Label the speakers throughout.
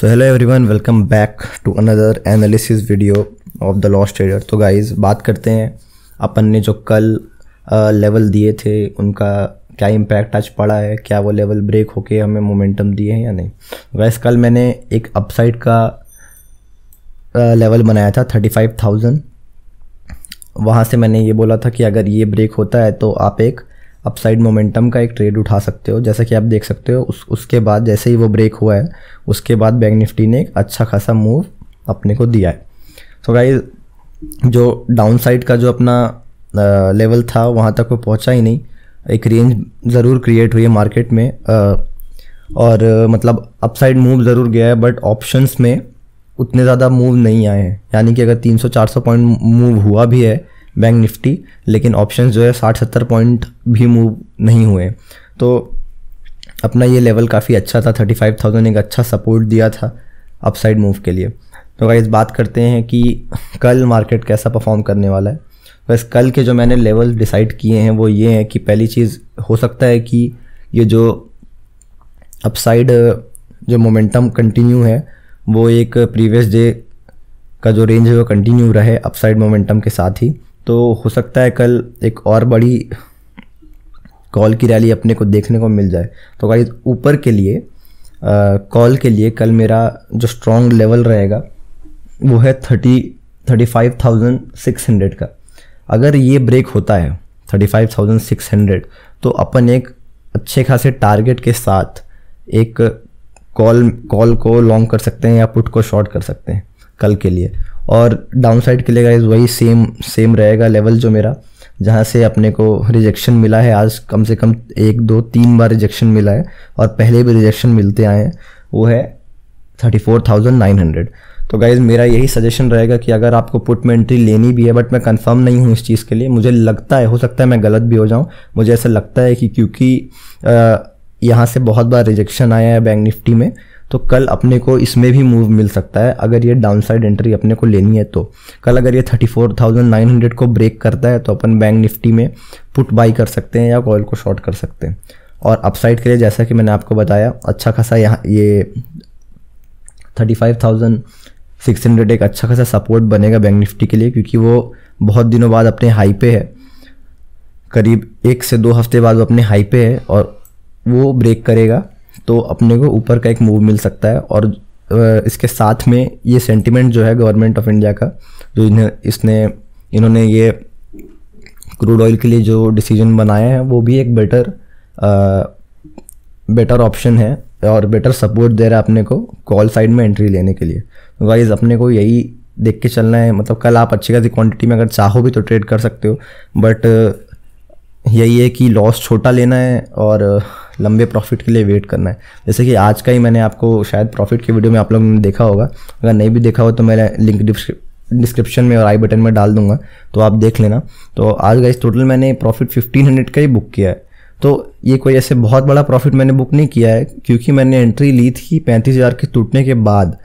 Speaker 1: so hello everyone welcome back to another analysis video of the lost trader तो guys बात करते हैं अपन ने जो कल लेवल दिए थे उनका क्या इम्पैक्ट आज पड़ा है क्या वो लेवल ब्रेक होके हमें मोमेंटम दिए हैं या नहीं वैसे कल मैंने एक अपसाइड का लेवल बनाया था थर्टी फाइव थाउजेंड वहाँ से मैंने ये बोला था कि अगर ये ब्रेक होता है तो आप एक अपसाइड मोमेंटम का एक ट्रेड उठा सकते हो जैसा कि आप देख सकते हो उस उसके बाद जैसे ही वो ब्रेक हुआ है उसके बाद बैंक निफ्टी ने एक अच्छा खासा मूव अपने को दिया है सो so गाइज जो डाउन साइड का जो अपना आ, लेवल था वहाँ तक वो पहुँचा ही नहीं एक रेंज ज़रूर क्रिएट हुई है मार्केट में आ, और आ, मतलब अपसाइड मूव ज़रूर गया है बट ऑप्शंस में उतने ज़्यादा मूव नहीं आए हैं यानी कि अगर 300-400 पॉइंट मूव हुआ भी है बैंक निफ्टी लेकिन ऑप्शन जो है साठ सत्तर पॉइंट भी मूव नहीं हुए तो अपना ये लेवल काफ़ी अच्छा था थर्टी फाइव थाउजेंड एक अच्छा सपोर्ट दिया था अपसाइड मूव के लिए तो अगर इस बात करते हैं कि कल मार्केट कैसा परफॉर्म करने वाला है बस तो कल के जो मैंने लेवल डिसाइड किए हैं वो ये हैं कि पहली चीज़ हो सकता है कि ये जो अपसाइड जो मोमेंटम कंटिन्यू है वो एक प्रीवियस डे का जो रेंज है वो कंटिन्यू रहे अपसाइड मोमेंटम के साथ ही तो हो सकता है कल एक और बड़ी कॉल की रैली अपने को देखने को मिल जाए तो गाइज ऊपर के लिए कॉल के लिए कल मेरा जो स्ट्रॉन्ग लेवल रहेगा वो है thirty thirty five thousand six hundred का अगर ये ब्रेक होता है thirty five thousand six hundred तो अपन एक अच्छे खासे टारगेट के साथ एक कॉल कॉल को लॉन्ग कर सकते हैं या पुट को शॉर्ट कर सकते हैं कल के लिए और डाउन साइड के लिए गाइज वही सेम सेम रहेगा लेवल जो मेरा जहाँ से अपने को रिजेक्शन मिला है आज कम से कम एक दो तीन बार रिजेक्शन मिला है और पहले भी रिजेक्शन मिलते आए हैं वो है thirty four thousand nine hundred तो गाइज़ मेरा यही सजेशन रहेगा कि अगर आपको पुट में एंट्री लेनी भी है बट मैं कंफर्म नहीं हूँ इस चीज़ के लिए मुझे लगता है हो सकता है मैं गलत भी हो जाऊँ मुझे ऐसा लगता है कि क्योंकि यहाँ से बहुत बार रिजेक्शन आया है बैंक निफ्टी में तो कल अपने को इसमें भी मूव मिल सकता है अगर ये डाउन साइड एंट्री अपने को लेनी है तो कल अगर ये 34,900 को ब्रेक करता है तो अपन बैंक निफ्टी में पुट बाई कर सकते हैं या कॉल को शॉर्ट कर सकते हैं और अपसाइड के लिए जैसा कि मैंने आपको बताया अच्छा खासा यहाँ ये thirty five thousand six hundred एक अच्छा खासा सपोर्ट बनेगा बैंक निफ्टी के लिए क्योंकि वो बहुत दिनों बाद अपने हाई पे है करीब एक से दो हफ्ते बाद वो अपने हाई पे है और वो ब्रेक करेगा तो अपने को ऊपर का एक मूव मिल सकता है और इसके साथ में ये सेंटिमेंट जो है गवर्नमेंट ऑफ इंडिया का जो इन्हें इसने इन्होंने ये क्रूड ऑयल के लिए जो डिसीजन बनाया है वो भी एक बेटर बेटर ऑप्शन है और बेटर सपोर्ट दे रहा है अपने को कॉल साइड में एंट्री लेने के लिए वाइज अपने को यही देख के चलना है मतलब कल आप अच्छी खासी क्वांटिटी में अगर चाहो भी तो ट्रेड कर सकते हो बट यही है कि लॉस छोटा लेना है और लंबे प्रॉफिट के लिए वेट करना है जैसे कि आज का ही मैंने आपको शायद प्रॉफिट की वीडियो में आप लोग ने देखा होगा अगर नहीं भी देखा हो तो मैं लिंक डिस्क्रिप्शन में और आई बटन में डाल दूंगा तो आप देख लेना तो आज का इस टोटल मैंने प्रॉफिट हंड्रेड का ही बुक किया है तो ये कोई ऐसे बहुत बड़ा प्रॉफिट मैंने बुक नहीं किया है क्योंकि मैंने एंट्री ली थी पैंतीस हज़ार के टूटने के बाद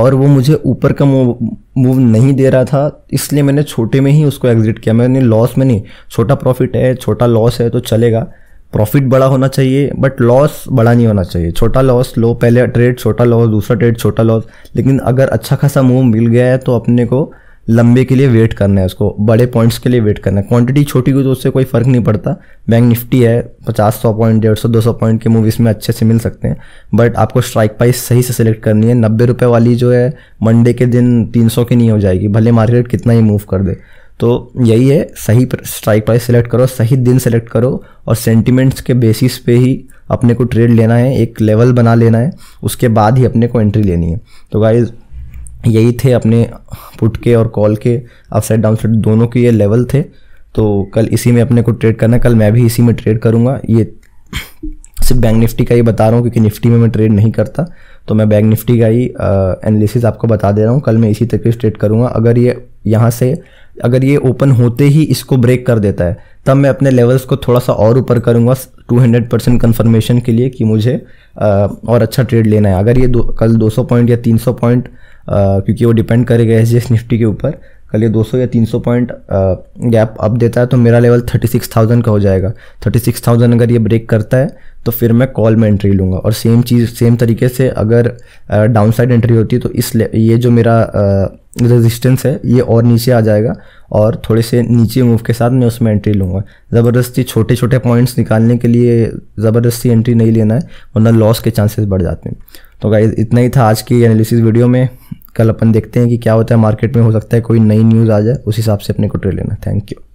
Speaker 1: और वो मुझे ऊपर का मूव मूव नहीं दे रहा था इसलिए मैंने छोटे में ही उसको एग्जिट किया मैंने लॉस में नहीं छोटा प्रॉफिट है छोटा लॉस है तो चलेगा प्रॉफिट बड़ा होना चाहिए बट लॉस बड़ा नहीं होना चाहिए छोटा लॉस लो पहले ट्रेड छोटा लॉस दूसरा ट्रेड छोटा लॉस लेकिन अगर अच्छा खासा मूव मिल गया है तो अपने को लंबे के लिए वेट करना है उसको बड़े पॉइंट्स के लिए वेट करना है क्वांटिटी छोटी हुई तो उससे कोई फर्क नहीं पड़ता बैंक निफ्टी है पचास सौ पॉइंट डेढ़ सौ दो सौ पॉइंट के मूव इसमें अच्छे से मिल सकते हैं बट आपको स्ट्राइक प्राइस सही से सिलेक्ट करनी है नब्बे रुपये वाली जो है मंडे के दिन तीन सौ की नहीं हो जाएगी भले मार्केट कितना ही मूव कर दे तो यही है सही स्ट्राइक प्राइस सेलेक्ट करो सही दिन सेलेक्ट करो और सेंटिमेंट्स के बेसिस पे ही अपने को ट्रेड लेना है एक लेवल बना लेना है उसके बाद ही अपने को एंट्री लेनी है तो गाइज यही थे अपने पुट के और कॉल के अपसाइड डाउन साइड दोनों के ये लेवल थे तो कल इसी में अपने को ट्रेड करना है कल मैं भी इसी में ट्रेड करूँगा ये सिर्फ बैंक निफ्टी का ही बता रहा हूँ क्योंकि निफ्टी में मैं ट्रेड नहीं करता तो मैं बैंक निफ्टी का ही एनालिसिस आपको बता दे रहा हूँ कल मैं इसी तरीके से ट्रेड करूँगा अगर ये यहाँ से अगर ये ओपन होते ही इसको ब्रेक कर देता है तब मैं अपने लेवल्स को थोड़ा सा और ऊपर करूँगा 200 परसेंट कन्फर्मेशन के लिए कि मुझे आ, और अच्छा ट्रेड लेना है अगर ये दो, कल 200 पॉइंट या 300 पॉइंट क्योंकि वो डिपेंड करेगा एस निफ्टी के ऊपर कल ये 200 या 300 पॉइंट गैप अप देता है तो मेरा लेवल 36,000 का हो जाएगा 36,000 अगर ये ब्रेक करता है तो फिर मैं कॉल में एंट्री लूँगा और सेम चीज़ सेम तरीके से अगर डाउन साइड एंट्री होती है तो इस ये जो मेरा रेजिस्टेंस है ये और नीचे आ जाएगा और थोड़े से नीचे मूव के साथ मैं उसमें एंट्री लूँगा ज़बरदस्ती छोटे छोटे पॉइंट्स निकालने के लिए ज़बरदस्ती एंट्री नहीं लेना है वरना लॉस के चांसेस बढ़ जाते हैं तो गाइज इतना ही था आज की एनालिसिस वीडियो में कल अपन देखते हैं कि क्या होता है मार्केट में हो सकता है कोई नई न्यूज़ आ जाए उस हिसाब से अपने को ट्रेड लेना थैंक यू